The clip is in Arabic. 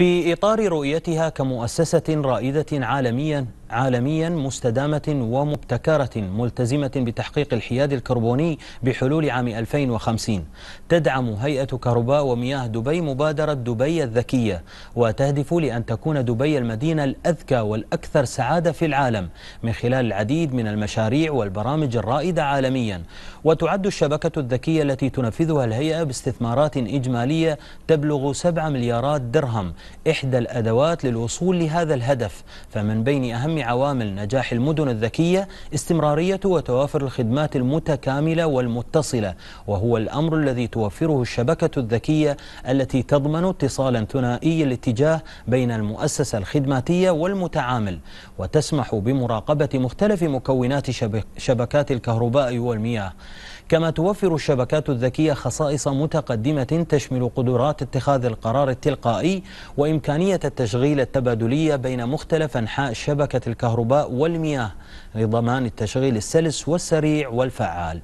في إطار رؤيتها كمؤسسة رائدة عالميا عالميا مستدامة ومبتكرة ملتزمة بتحقيق الحياد الكربوني بحلول عام 2050 تدعم هيئة كهرباء ومياه دبي مبادرة دبي الذكية وتهدف لأن تكون دبي المدينة الأذكى والأكثر سعادة في العالم من خلال العديد من المشاريع والبرامج الرائدة عالميا وتعد الشبكة الذكية التي تنفذها الهيئة باستثمارات إجمالية تبلغ 7 مليارات درهم إحدى الأدوات للوصول لهذا الهدف فمن بين أهم عوامل نجاح المدن الذكية استمرارية وتوافر الخدمات المتكاملة والمتصلة وهو الأمر الذي توفره الشبكة الذكية التي تضمن اتصالا ثنائي الاتجاه بين المؤسسة الخدماتية والمتعامل وتسمح بمراقبة مختلف مكونات شبكات الكهرباء والمياه كما توفر الشبكات الذكية خصائص متقدمة تشمل قدرات اتخاذ القرار التلقائي وإمكانية التشغيل التبادلية بين مختلف أنحاء شبكة الكهرباء والمياه لضمان التشغيل السلس والسريع والفعال